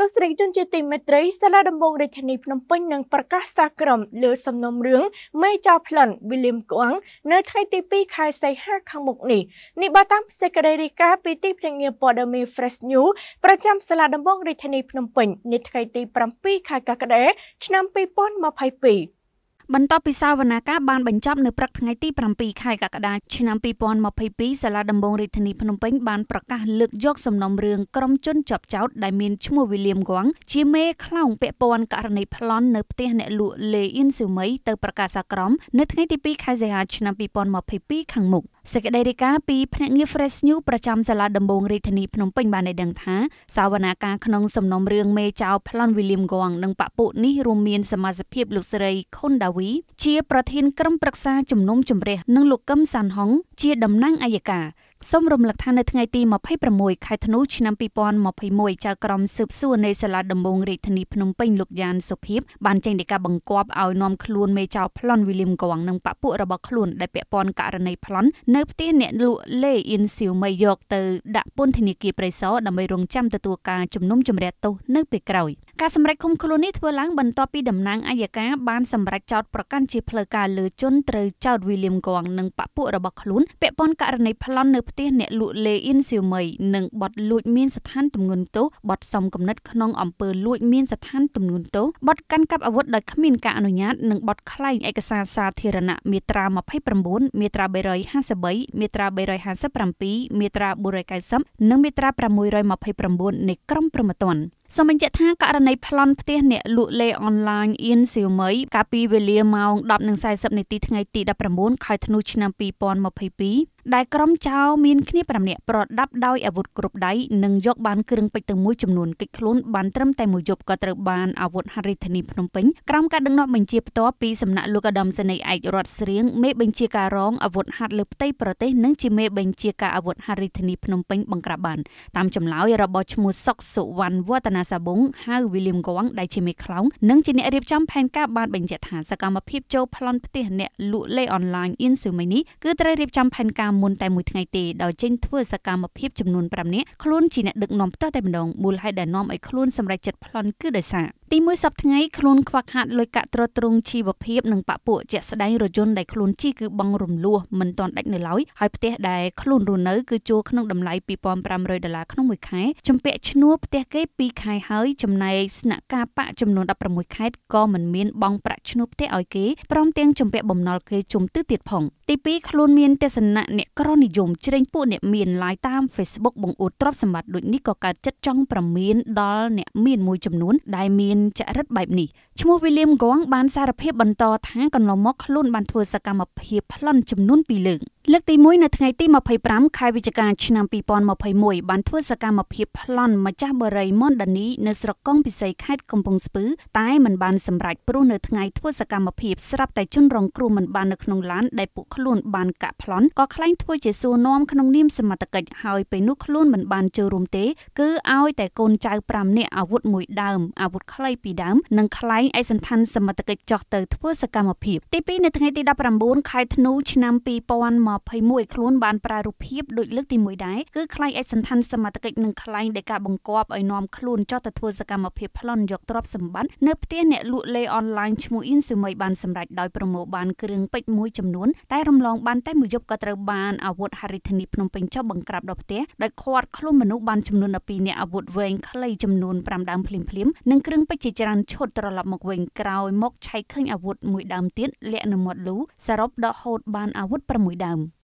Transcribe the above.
ទស្សនិកជនជាទីមេត្រីសាលាដំបងរាជធានីភ្នំពេញនឹងប្រកាសសារក្រមលើសំណុំរឿងមេចៅប្លិនវីលៀមគង់នៅថ្ងៃទី2ខែសីហាខាងមុខនេះនេះបើតាមសេចក្តីរាយការណ៍ពីទីភ្នាក់ងារព័ត៌មាន Fresh News ប្រចាំសាលាដំបងរាជធានីភ្នំពេញនាថ្ងៃទី7ខែកក្កដាឆ្នាំ2022បន្ទាប់ពីសាវនាការបានបញ្ចប់នៅព្រឹកថ្ងៃទី7ខែកក្កដាឆ្នាំ2022សាលាដំបងរាជធានីភ្នំពេញបានប្រកាសលើកយកសំណុំរឿងក្រុមជនជាប់ចោតដែលមានឈ្មោះវីលៀមហ្គង់ជាមេខ្លោងពាក់ព័ន្ធករណីប្លន់នៅផ្ទះអ្នកលក់លេអ៊ីនស៊ូមៃទៅប្រកាសសាក្រមនៅថ្ងៃទី2ខែសីហាឆ្នាំ2022ខាងមុខសេចក្តីរាយការណ៍ពីភ្នាក់ងារ Fresh News ប្រចាំសាលាដំបងរាជធានីភ្នំពេញបានឲ្យដឹងថា សាវនាការក្នុងសំណុំរឿងមេចៅប្លន់វីលៀមគង់និងបពុនេះរួមមានសមាជិកលោកស្រីខុនដាវីជាប្រធានក្រុមប្រឹក្សាជំនុំជម្រះនិងលោកកឹមសានហុងជាតំណាងអัยការសូមរំលឹកថានៅថ្ងៃទី26ខែធ្នូឆ្នាំ2021ចៅក្រមស៊ើបសួរនៃសាលាដំបងរាជធានីភ្នំពេញលោកយ៉ានសុភីបបានចេញដីកាបង្គាប់ឲ្យនាំខ្លួនមេចៅប្លន់វីលៀមកងនិងបពុរបស់ខ្លួនដែលពាក់ព័ន្ធករណីប្លន់នៅផ្ទះអ្នកលក់លេអ៊ីនស៊ីវមីយកទៅដាក់ពន្ធនាគារព្រៃសរដើម្បីរងចាំទទួលការជំនុំជម្រះទោសនៅពេលក្រោយ។ការសម្រេចឃុំខ្លួននេះធ្វើឡើងបន្ទាប់ពីតំណាងអัยការបានសម្រេចចោតប្រកាន់ជាផ្លូវការលើជនត្រូវចោតវីលៀមគង់និងបពុរបស់ខ្លួនពាក់ព័ន្ធករណីប្លន់នៅផ្ទះអ្នកលក់លេអ៊ីនសៀវមីនិងបទលួចមានស្ថានទម្ងន់ទោសបទសំគំនិតក្នុងអំពើលួចមានស្ថានទម្ងន់ទោសបទកាន់កាប់អាវុធដោយគ្មានការអនុញ្ញាតនិងបទក្លែងឯកសារសាធារណៈមាត្រា29មាត្រា353មាត្រា357មាត្រា490និងមាត្រា629នៃក្រមព្រហ្មទណ្ឌសមាជិកថាករណីប្លន់ផ្ទះអ្នកលក់លេអនឡាញអៀនសៀវមីកាលពីវេលាម៉ោង10:40នាទីថ្ងៃទី19ខែធ្នូឆ្នាំ2022ដែលក្រុមចោរមានគ្នា5នាក់ប្រដាប់ដោយអាវុធគ្រប់ដៃនិងយកបានគ្រឿងពេជ្រទាំងមួយចំនួនគេចខ្លួនបានត្រឹមតែមួយយប់ក៏ត្រូវបានអាវុធហរិធានីភ្នំពេញក្រោមការដឹកនាំបញ្ជាផ្ទាល់ពីសំណាក់លោកឧត្តមសេនីយ៍ឯករដ្ឋស្រៀងមេបញ្ជាការរងអាវុធហត្ថលើផ្ទៃប្រទេសនិងជាមេបញ្ជាការអាវុធហរិធានីភ្នំពេញបង្ក្រាបបានតាមចម្លើយរបស់ឈ្មោះសុកសុវណ្ណវឌ្ឍនាសាបុងហៅវីលៀមគង់ដែលជាមេខ្លោងនិងជាអ្នករៀបចំផែនការបានបញ្ជាក់ថាសកម្មភាពចូលប្លន់ផ្ទះអ្នកលក់លេអនឡាញអ៊ីនស៊ូមីនេះគឺត្រូវរៀបចំផែនការកម្មមុនតែមួយថ្ងៃទេដោយចេញធ្វើសកម្មភាពចំនួន5នាក់ខ្លួនជាអ្នកដឹកនាំផ្ទាល់តែម្ដងមូលហេតុដែលនាំឲ្យខ្លួនសម្រេចចិត្តប្លន់គឺដោយសារទីមួយសប្តាហ៍ខ្លួនខ្វះខាតលុយកាក់ទ្រទ្រង់ជីវភាពនិងបាក់ពួកជាក់ស្ដែងរយន្តដែលខ្លួនជិះគឺបងរំលោះមិនទាន់ដាច់នៅឡើយហើយផ្ទះដែលខ្លួនរស់នៅគឺជួលក្នុងតម្លៃ2500ដុល្លារក្នុងមួយខែជំពាក់ឈ្នួលផ្ទះគេ2ខែហើយចំណែកស្នាក់ការបាក់ចំនួន16ខែក៏មិនមាន បងប្រាក់ឈ្នួលផ្ទះឲ្យគេព្រមទាំងជំពាក់បំណុលគេជុំទិសទៀតផងទី2ខ្លួនមានទស្សនៈអ្នកអ្នកក្រនិយមជ្រែងពួកអ្នកមានឡាយតាម Facebook បង្អួតទ្រព្យសម្បត្តិដូចនេះក៏កើតចិត្តចង់ប្រមានដល់អ្នកមានមួយចំនួនដែលមានចរិតបែបនេះឈ្មោះវីលៀមហ្គង់បានសារភាពបន្តថាកន្លងមកខ្លួនបានធ្វើសកម្មភាពប្លន់ចំនួន2លើកលើកទី1នៅថ្ងៃទី25ខែវិច្ឆិកាឆ្នាំ2021បានធ្វើសកម្មភាពប្លន់ម្ចាស់បរិយមនដានីនៅស្រុកកងពិសីខេត្តកំពង់ស្ពឺតែមិនបានសម្រេចព្រោះនៅថ្ងៃធ្វើសកម្មភាពស្រាប់តែជនរងគ្រោះមិនបាននៅក្នុងឡានដែលពួកខ្លួនបានកាក់ប្លន់ក៏ខ្លែងធ្វើជាសួរនាំក្នុងនាមសមត្ថកិច្ចហើយពេលនោះខ្លួនមិនបានចូលរួមទេគឺឲ្យតែកូនចៅ5នាក់អាវុធមួយដើមអាវុធខ្លីពីរដើមនិងខ្លែងញឯកសណ្ឋានសមត្ថកិច្ចចោះទៅ ធ្វើសកម្មភាពទី2នៅថ្ងៃទី19ខែធ្នូ ឆ្នាំ2021ខ្លួនបានប្រើរូបភាពដូចលើកទី1ដែរគឺខ្លែងឯកសណ្ឋានសមត្ថកិច្ចនិងខ្លែងដែលការបង្គាប់ឲ្យនាំខ្លួនចោះទៅធ្វើសកម្មភាពប្លន់យកទ្រព្យសម្បត្តិនៅផ្ទះអ្នកលក់លេអនឡាញឈ្មោះអ៊ីនស៊ូមីបានសម្រេចដោយប្រមូលបាន គ្រឿងពេជ្រមួយចំនួនតែរំលងបានតែមួយយប់ក៏ត្រូវបានអាវុធហរិធានីភ្នំពេញចុះបង្ក្រាបដល់ផ្ទះដោយឃាត់ខ្លួនមនុស្សបានចំនួន12នាក់អាវុធវែងខ្លីចំនួន5ដើមភ្លាមៗនិងគ្រឿងពេជ្រជាច្រើនឈុតត្រឡប់មកមកវិញក្រោយមកឆែកឃើញអាវុធមួយដើមទៀតលាក់នៅមាត់លូសរុបដកហូតបានអាវុធ6ដើម។